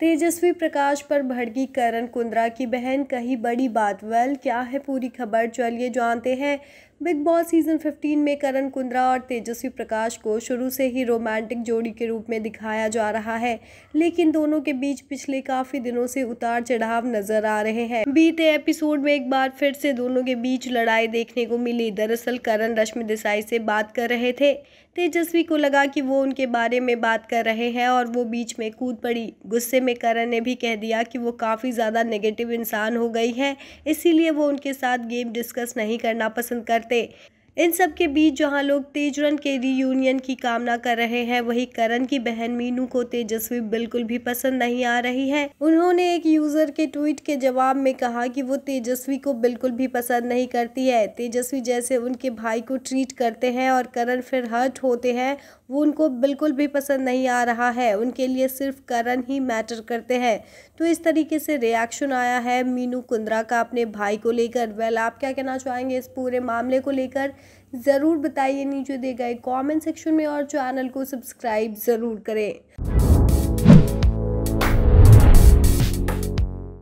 तेजस्वी प्रकाश पर भड़की करण कुंद्रा की बहन कही बड़ी बात वेल क्या है पूरी खबर चलिए जानते हैं बिग बॉस सीज़न 15 में करण कुंद्रा और तेजस्वी प्रकाश को शुरू से ही रोमांटिक जोड़ी के रूप में दिखाया जा रहा है लेकिन दोनों के बीच पिछले काफ़ी दिनों से उतार चढ़ाव नजर आ रहे हैं बीते एपिसोड में एक बार फिर से दोनों के बीच लड़ाई देखने को मिली दरअसल करण रश्मि देसाई से बात कर रहे थे तेजस्वी को लगा कि वो उनके बारे में बात कर रहे हैं और वो बीच में कूद पड़ी गुस्से में करण ने भी कह दिया कि वो काफ़ी ज़्यादा नेगेटिव इंसान हो गई है इसीलिए वो उनके साथ गेम डिस्कस नहीं करना पसंद कर करते इन सब के बीच जहां लोग तेज रन के रीयूनियन की कामना कर रहे हैं वहीं करण की बहन मीनू को तेजस्वी बिल्कुल भी पसंद नहीं आ रही है उन्होंने एक यूजर के ट्वीट के जवाब में कहा कि वो तेजस्वी को बिल्कुल भी पसंद नहीं करती है तेजस्वी जैसे उनके भाई को ट्रीट करते हैं और करण फिर हर्ट होते हैं वो उनको बिल्कुल भी पसंद नहीं आ रहा है उनके लिए सिर्फ करण ही मैटर करते हैं तो इस तरीके से रिएक्शन आया है मीनू कुंद्रा का अपने भाई को लेकर वेल आप क्या कहना चाहेंगे इस पूरे मामले को लेकर ज़रूर बताइए नीचे दिए गए कॉमेंट सेक्शन में और चैनल को सब्सक्राइब ज़रूर करें